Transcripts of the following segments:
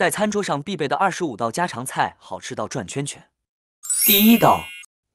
在餐桌上必备的二十五道家常菜，好吃到转圈圈。第一道，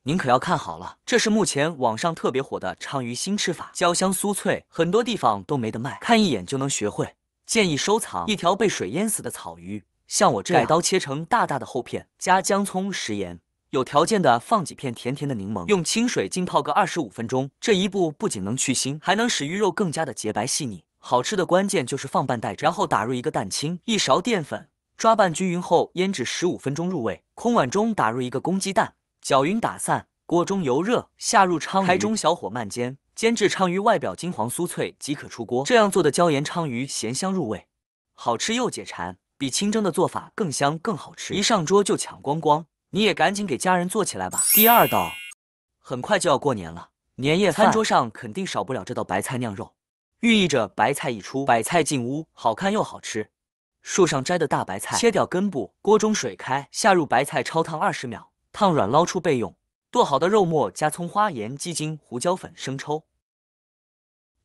您可要看好了，这是目前网上特别火的鲳鱼新吃法，焦香酥脆，很多地方都没得卖，看一眼就能学会，建议收藏。一条被水淹死的草鱼，像我这样改刀切成大大的厚片，加姜葱、食盐，有条件的放几片甜甜的柠檬，用清水浸泡个二十五分钟。这一步不仅能去腥，还能使鱼肉更加的洁白细腻。好吃的关键就是放半袋，然后打入一个蛋清，一勺淀粉。抓拌均匀后腌制十五分钟入味。空碗中打入一个公鸡蛋，搅匀打散。锅中油热，下入鲳鱼，开中小火慢煎，煎至鲳鱼外表金黄酥脆即可出锅。这样做的椒盐鲳鱼咸香入味，好吃又解馋，比清蒸的做法更香更好吃，一上桌就抢光光。你也赶紧给家人做起来吧。第二道，很快就要过年了，年夜餐桌上肯定少不了这道白菜酿肉，寓意着白菜一出，百菜进屋，好看又好吃。树上摘的大白菜，切掉根部，锅中水开，下入白菜焯烫二十秒，烫软捞出备用。剁好的肉末加葱花、盐、鸡精、胡椒粉、生抽，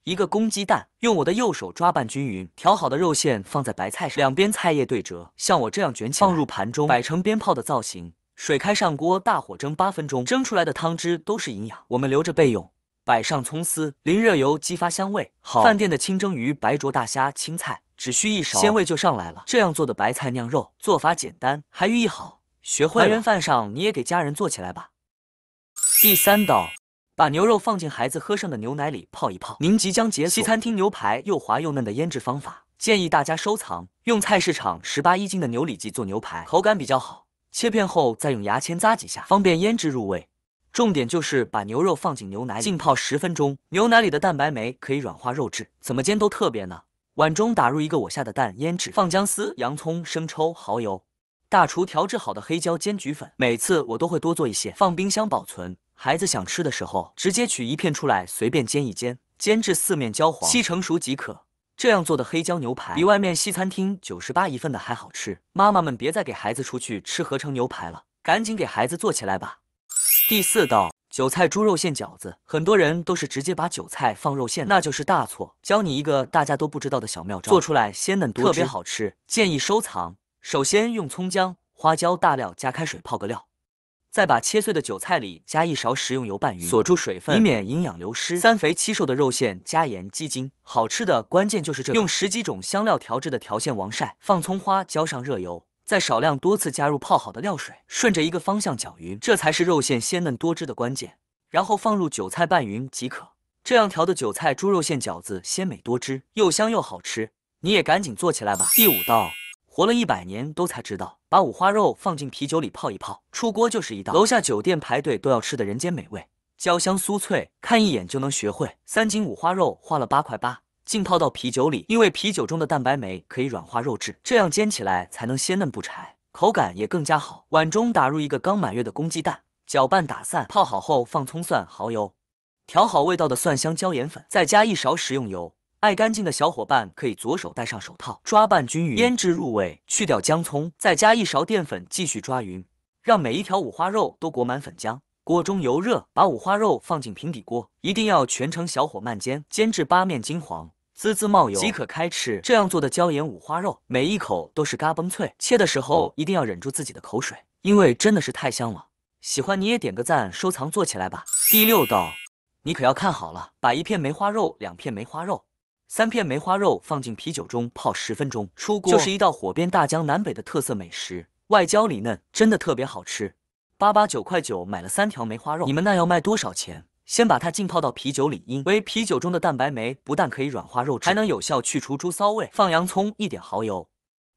一个公鸡蛋，用我的右手抓拌均匀。调好的肉馅放在白菜上，两边菜叶对折，像我这样卷起，放入盘中，摆成鞭炮的造型。水开上锅，大火蒸八分钟。蒸出来的汤汁都是营养，我们留着备用。摆上葱丝，淋热油激发香味。好，饭店的清蒸鱼、白灼大虾、青菜。只需一勺，鲜味就上来了。这样做的白菜酿肉做法简单，还寓意好，学会。团人饭上你也给家人做起来吧。第三道，把牛肉放进孩子喝剩的牛奶里泡一泡。您即将解锁西餐厅牛排又滑又嫩的腌制方法，建议大家收藏。用菜市场十八一斤的牛里脊做牛排，口感比较好。切片后再用牙签扎几下，方便腌制入味。重点就是把牛肉放进牛奶里浸泡十分钟，牛奶里的蛋白酶可以软化肉质，怎么煎都特别嫩。碗中打入一个我下的蛋，腌制，放姜丝、洋葱、生抽、蚝油，大厨调制好的黑椒煎焗粉。每次我都会多做一些，放冰箱保存。孩子想吃的时候，直接取一片出来，随便煎一煎，煎至四面焦黄，七成熟即可。这样做的黑椒牛排，比外面西餐厅九十八一份的还好吃。妈妈们别再给孩子出去吃合成牛排了，赶紧给孩子做起来吧。第四道。韭菜猪肉馅饺子，很多人都是直接把韭菜放肉馅，那就是大错。教你一个大家都不知道的小妙招，做出来鲜嫩多汁，特别好吃，建议收藏。首先用葱姜、花椒、大料加开水泡个料，再把切碎的韭菜里加一勺食用油拌匀，锁住水分，以免营养流失。三肥七瘦的肉馅加盐、鸡精，好吃的关键就是这。用十几种香料调制的调馅王，晒放葱花，浇上热油。再少量多次加入泡好的料水，顺着一个方向搅匀，这才是肉馅鲜嫩多汁的关键。然后放入韭菜拌匀即可，这样调的韭菜猪肉馅饺子鲜美多汁，又香又好吃。你也赶紧做起来吧！第五道，活了一百年都才知道，把五花肉放进啤酒里泡一泡，出锅就是一道楼下酒店排队都要吃的人间美味，焦香酥脆，看一眼就能学会。三斤五花肉花了八块八。浸泡到啤酒里，因为啤酒中的蛋白酶可以软化肉质，这样煎起来才能鲜嫩不柴，口感也更加好。碗中打入一个刚满月的公鸡蛋，搅拌打散，泡好后放葱蒜、蚝油，调好味道的蒜香椒盐粉，再加一勺食用油。爱干净的小伙伴可以左手戴上手套抓拌均匀，腌制入味，去掉姜葱，再加一勺淀粉继续抓匀，让每一条五花肉都裹满粉浆。锅中油热，把五花肉放进平底锅，一定要全程小火慢煎，煎至八面金黄。滋滋冒油即可开吃，这样做的椒盐五花肉，每一口都是嘎嘣脆。切的时候一定要忍住自己的口水，因为真的是太香了。喜欢你也点个赞，收藏做起来吧。第六道，你可要看好了，把一片梅花肉、两片梅花肉、三片梅花肉放进啤酒中泡十分钟，出锅就是一道火遍大江南北的特色美食，外焦里嫩，真的特别好吃。八八九块九买了三条梅花肉，你们那要卖多少钱？先把它浸泡到啤酒里，因为啤酒中的蛋白酶不但可以软化肉质，还能有效去除猪骚味。放洋葱，一点蚝油。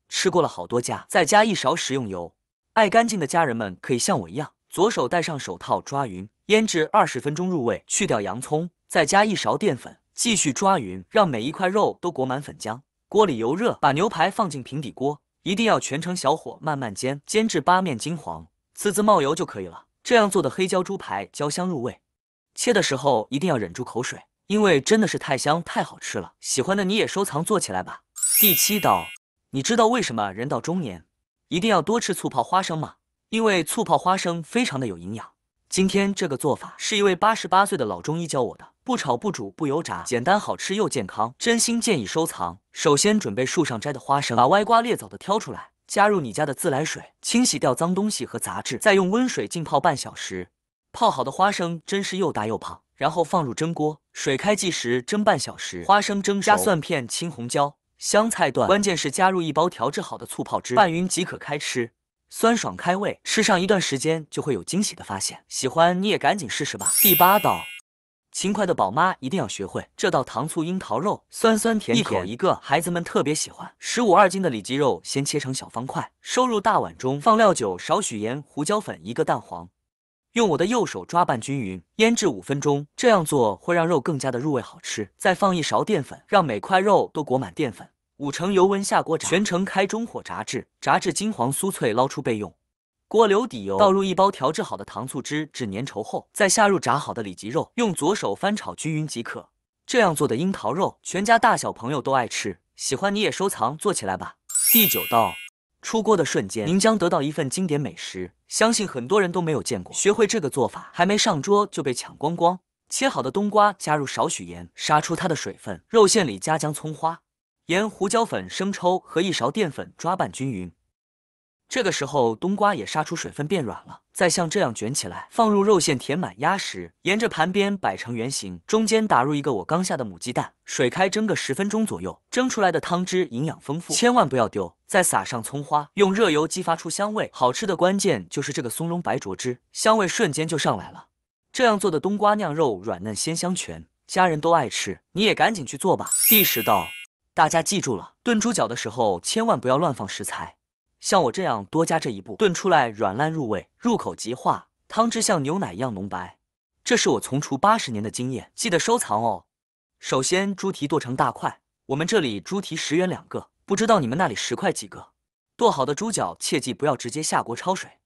吃过了好多家，再加一勺食用油。爱干净的家人们可以像我一样，左手戴上手套抓匀，腌制二十分钟入味。去掉洋葱，再加一勺淀粉，继续抓匀，让每一块肉都裹满粉浆。锅里油热，把牛排放进平底锅，一定要全程小火慢慢煎，煎至八面金黄，滋滋冒油就可以了。这样做的黑椒猪排焦香入味。切的时候一定要忍住口水，因为真的是太香太好吃了。喜欢的你也收藏做起来吧。第七道，你知道为什么人到中年一定要多吃醋泡花生吗？因为醋泡花生非常的有营养。今天这个做法是一位八十八岁的老中医教我的，不炒不煮不油炸，简单好吃又健康，真心建议收藏。首先准备树上摘的花生，把歪瓜裂枣的挑出来，加入你家的自来水，清洗掉脏东西和杂质，再用温水浸泡半小时。泡好的花生真是又大又胖，然后放入蒸锅，水开计时蒸半小时。花生蒸熟，加蒜片、青红椒、香菜段，关键是加入一包调制好的醋泡汁，拌匀即可开吃，酸爽开胃。吃上一段时间就会有惊喜的发现，喜欢你也赶紧试试吧。第八道，勤快的宝妈一定要学会这道糖醋樱桃肉，酸酸甜甜，一口一个，孩子们特别喜欢。十五二斤的里脊肉先切成小方块，收入大碗中，放料酒、少许盐、胡椒粉，一个蛋黄。用我的右手抓拌均匀，腌制五分钟，这样做会让肉更加的入味好吃。再放一勺淀粉，让每块肉都裹满淀粉。五成油温下锅炸，全程开中火炸至，炸至金黄酥脆，捞出备用。锅留底油，倒入一包调制好的糖醋汁至粘稠后，再下入炸好的里脊肉，用左手翻炒均匀即可。这样做的樱桃肉，全家大小朋友都爱吃。喜欢你也收藏做起来吧。第九道。出锅的瞬间，您将得到一份经典美食，相信很多人都没有见过。学会这个做法，还没上桌就被抢光光。切好的冬瓜加入少许盐，杀出它的水分。肉馅里加姜葱花，盐、胡椒粉、生抽和一勺淀粉抓拌均匀。这个时候，冬瓜也杀出水分变软了，再像这样卷起来，放入肉馅填满压实，沿着盘边摆成圆形，中间打入一个我刚下的母鸡蛋，水开蒸个十分钟左右，蒸出来的汤汁营养丰富，千万不要丢，再撒上葱花，用热油激发出香味，好吃的关键就是这个松茸白灼汁，香味瞬间就上来了。这样做的冬瓜酿肉软嫩鲜香全，家人都爱吃，你也赶紧去做吧。第十道，大家记住了，炖猪脚的时候千万不要乱放食材。像我这样多加这一步，炖出来软烂入味，入口即化，汤汁像牛奶一样浓白。这是我从厨八十年的经验，记得收藏哦。首先，猪蹄剁成大块，我们这里猪蹄十元两个，不知道你们那里十块几个。剁好的猪脚切记不要直接下锅焯水，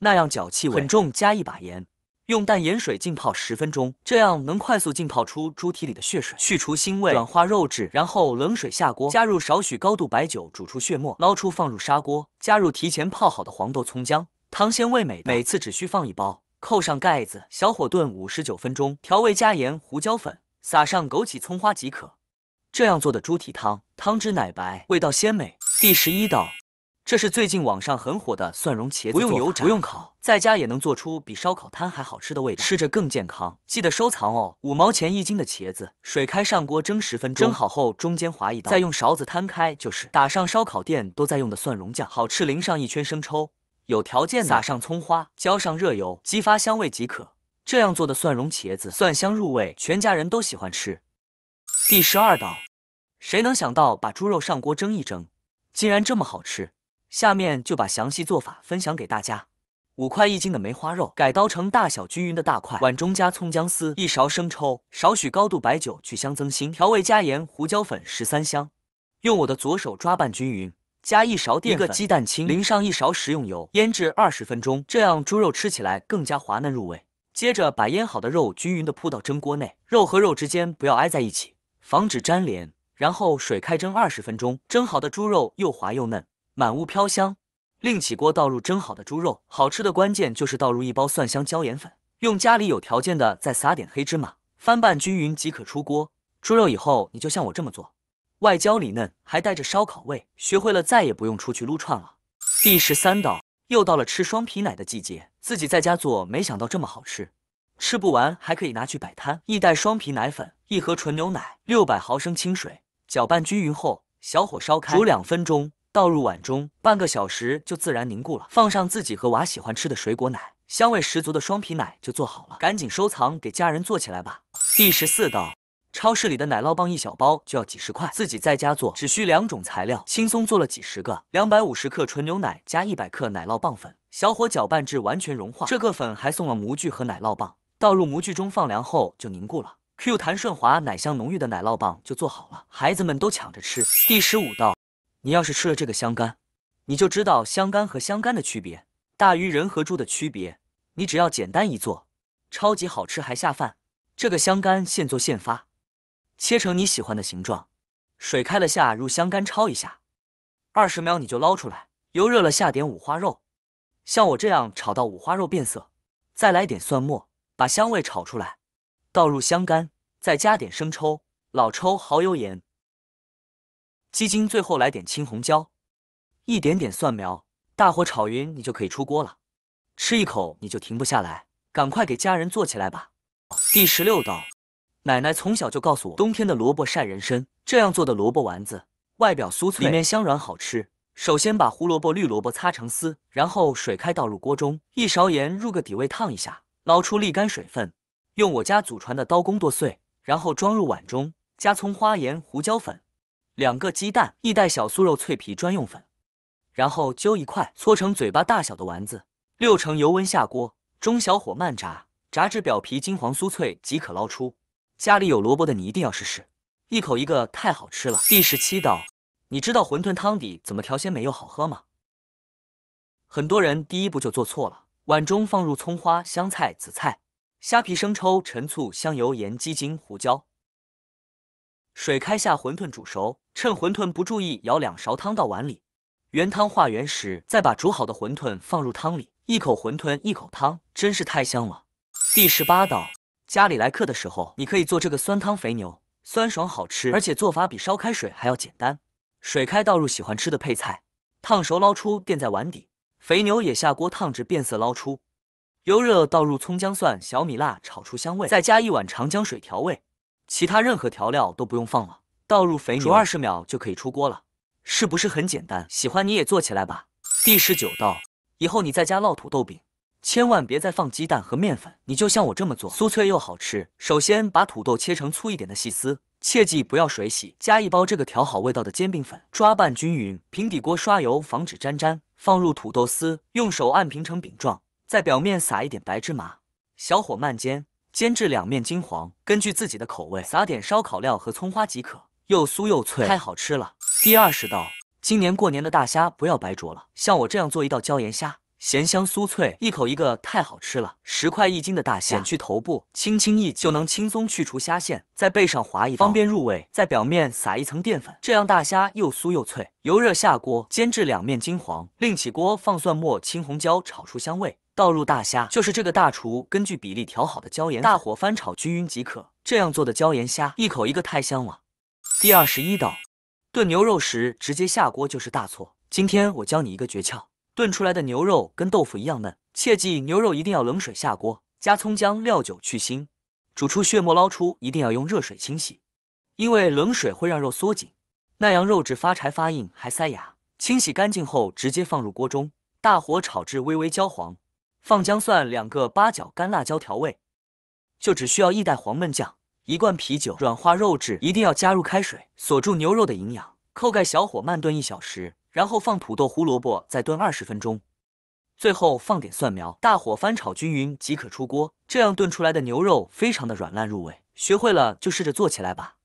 那样脚气味很重。加一把盐。用淡盐水浸泡十分钟，这样能快速浸泡出猪蹄里的血水，去除腥味，软化肉质。然后冷水下锅，加入少许高度白酒，煮出血沫，捞出放入砂锅，加入提前泡好的黄豆、葱姜，汤鲜味美。每次只需放一包，扣上盖子，小火炖五十九分钟。调味加盐、胡椒粉，撒上枸杞、葱花即可。这样做的猪蹄汤，汤汁奶白，味道鲜美。第十一道。这是最近网上很火的蒜蓉茄子，不用油炸，不用烤，在家也能做出比烧烤摊还好吃的味道，吃着更健康。记得收藏哦。五毛钱一斤的茄子，水开上锅蒸十分钟，蒸好后中间划一刀，再用勺子摊开就是。打上烧烤店都在用的蒜蓉酱，好吃，淋上一圈生抽。有条件撒上葱花，浇上热油，激发香味即可。这样做的蒜蓉茄子，蒜香入味，全家人都喜欢吃。第十二道，谁能想到把猪肉上锅蒸一蒸，竟然这么好吃？下面就把详细做法分享给大家。五块一斤的梅花肉改刀成大小均匀的大块，碗中加葱姜丝，一勺生抽，少许高度白酒去香增腥，调味加盐、胡椒粉、十三香，用我的左手抓拌均匀，加一勺淀粉，一个鸡蛋清，淋上一勺食用油，腌制二十分钟，这样猪肉吃起来更加滑嫩入味。接着把腌好的肉均匀的铺到蒸锅内，肉和肉之间不要挨在一起，防止粘连。然后水开蒸二十分钟，蒸好的猪肉又滑又嫩。满屋飘香，另起锅倒入蒸好的猪肉，好吃的关键就是倒入一包蒜香椒盐粉，用家里有条件的再撒点黑芝麻，翻拌均匀即可出锅。猪肉以后你就像我这么做，外焦里嫩，还带着烧烤味。学会了再也不用出去撸串了。第十三道，又到了吃双皮奶的季节，自己在家做没想到这么好吃，吃不完还可以拿去摆摊。一袋双皮奶粉，一盒纯牛奶，六百毫升清水，搅拌均匀后小火烧开，煮两分钟。倒入碗中，半个小时就自然凝固了。放上自己和娃喜欢吃的水果奶，香味十足的双皮奶就做好了。赶紧收藏，给家人做起来吧。第十四道，超市里的奶酪棒一小包就要几十块，自己在家做只需两种材料，轻松做了几十个。两百五十克纯牛奶加一百克奶酪棒粉，小火搅拌至完全融化。这个粉还送了模具和奶酪棒，倒入模具中放凉后就凝固了，Q 弹顺滑，奶香浓郁的奶酪棒就做好了，孩子们都抢着吃。第十五道。你要是吃了这个香干，你就知道香干和香干的区别，大于人和猪的区别。你只要简单一做，超级好吃还下饭。这个香干现做现发，切成你喜欢的形状。水开了下入香干焯一下，二十秒你就捞出来。油热了下点五花肉，像我这样炒到五花肉变色，再来点蒜末，把香味炒出来。倒入香干，再加点生抽、老抽、蚝油、盐。鸡精，最后来点青红椒，一点点蒜苗，大火炒匀，你就可以出锅了。吃一口你就停不下来，赶快给家人做起来吧。第十六道，奶奶从小就告诉我，冬天的萝卜晒人参，这样做的萝卜丸子，外表酥脆，里面香软好吃。首先把胡萝卜、绿萝卜擦成丝，然后水开倒入锅中，一勺盐入个底味烫一下，捞出沥干水分，用我家祖传的刀工剁碎，然后装入碗中，加葱花、盐、胡椒粉。两个鸡蛋，一袋小酥肉脆皮专用粉，然后揪一块搓成嘴巴大小的丸子，六成油温下锅，中小火慢炸，炸至表皮金黄酥脆即可捞出。家里有萝卜的你一定要试试，一口一个太好吃了。第十七道，你知道馄饨汤底怎么调鲜美又好喝吗？很多人第一步就做错了。碗中放入葱花、香菜、紫菜、虾皮、生抽、陈醋、香油、盐、鸡精、胡椒。水开下馄饨煮熟，趁馄饨不注意舀两勺汤到碗里，原汤化原食，再把煮好的馄饨放入汤里，一口馄饨一口汤，真是太香了。第十八道，家里来客的时候，你可以做这个酸汤肥牛，酸爽好吃，而且做法比烧开水还要简单。水开倒入喜欢吃的配菜，烫熟捞出垫在碗底，肥牛也下锅烫至变色捞出，油热倒入葱姜蒜小米辣炒出香味，再加一碗长江水调味。其他任何调料都不用放了，倒入肥牛，煮二十秒就可以出锅了，是不是很简单？喜欢你也做起来吧。第十九道，以后你在家烙土豆饼，千万别再放鸡蛋和面粉，你就像我这么做，酥脆又好吃。首先把土豆切成粗一点的细丝，切记不要水洗，加一包这个调好味道的煎饼粉，抓拌均匀。平底锅刷油，防止粘粘，放入土豆丝，用手按平成饼状，在表面撒一点白芝麻，小火慢煎。煎至两面金黄，根据自己的口味撒点烧烤料和葱花即可，又酥又脆，太好吃了。第二十道，今年过年的大虾不要白灼了，像我这样做一道椒盐虾。咸香酥脆，一口一个太好吃了。十块一斤的大虾，剪去头部，轻轻一就能轻松去除虾线，在背上划一刀方便入味。在表面撒一层淀粉，这样大虾又酥又脆。油热下锅，煎至两面金黄。另起锅放蒜末、青红椒，炒出香味，倒入大虾。就是这个大厨根据比例调好的椒盐，大火翻炒均匀即可。这样做的椒盐虾，一口一个太香了。第二十一道，炖牛肉时直接下锅就是大错。今天我教你一个诀窍。炖出来的牛肉跟豆腐一样嫩，切记牛肉一定要冷水下锅，加葱姜、料酒去腥，煮出血沫捞出，一定要用热水清洗，因为冷水会让肉缩紧，那样肉质发柴发硬还塞牙。清洗干净后直接放入锅中，大火炒至微微焦黄，放姜蒜两个、八角、干辣椒调味，就只需要一袋黄焖酱、一罐啤酒软化肉质，一定要加入开水锁住牛肉的营养，扣盖小火慢炖一小时。然后放土豆、胡萝卜，再炖二十分钟，最后放点蒜苗，大火翻炒均匀即可出锅。这样炖出来的牛肉非常的软烂入味，学会了就试着做起来吧。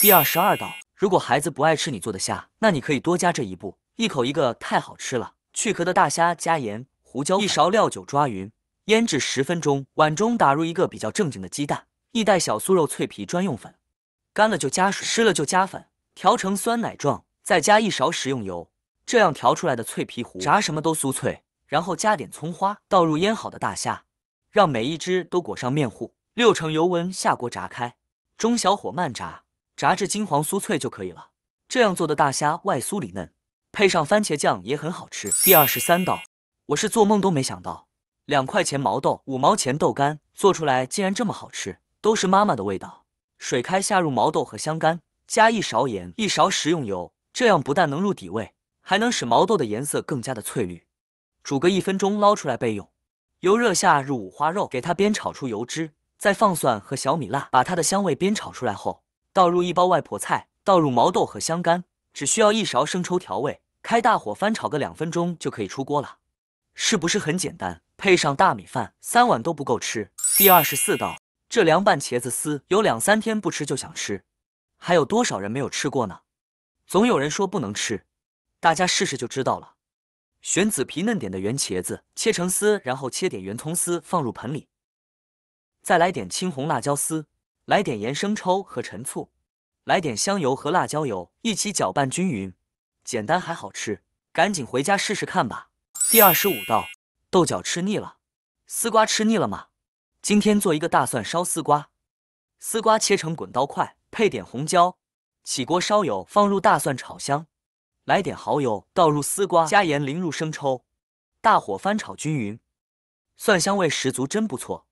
第二十二道，如果孩子不爱吃你做的虾，那你可以多加这一步，一口一个太好吃了。去壳的大虾加盐、胡椒，一勺料酒抓匀，腌制十分钟。碗中打入一个比较正经的鸡蛋，一袋小酥肉脆皮专用粉，干了就加水，湿了就加粉，调成酸奶状，再加一勺食用油。这样调出来的脆皮糊炸什么都酥脆，然后加点葱花，倒入腌好的大虾，让每一只都裹上面糊，六成油温下锅炸开，中小火慢炸，炸至金黄酥脆就可以了。这样做的大虾外酥里嫩，配上番茄酱也很好吃。第二十三道，我是做梦都没想到，两块钱毛豆，五毛钱豆干，做出来竟然这么好吃，都是妈妈的味道。水开下入毛豆和香干，加一勺盐，一勺食用油，这样不但能入底味。还能使毛豆的颜色更加的翠绿，煮个一分钟，捞出来备用。油热下入五花肉，给它煸炒出油脂，再放蒜和小米辣，把它的香味煸炒出来后，倒入一包外婆菜，倒入毛豆和香干，只需要一勺生抽调味，开大火翻炒个两分钟就可以出锅了。是不是很简单？配上大米饭，三碗都不够吃。第二十四道，这凉拌茄子丝有两三天不吃就想吃，还有多少人没有吃过呢？总有人说不能吃。大家试试就知道了。选紫皮嫩点的圆茄子，切成丝，然后切点圆葱丝放入盆里，再来点青红辣椒丝，来点盐、生抽和陈醋，来点香油和辣椒油，一起搅拌均匀，简单还好吃，赶紧回家试试看吧。第二十五道，豆角吃腻了，丝瓜吃腻了吗？今天做一个大蒜烧丝瓜。丝瓜切成滚刀块，配点红椒。起锅烧油，放入大蒜炒香。来点蚝油，倒入丝瓜，加盐，淋入生抽，大火翻炒均匀，蒜香味十足，真不错。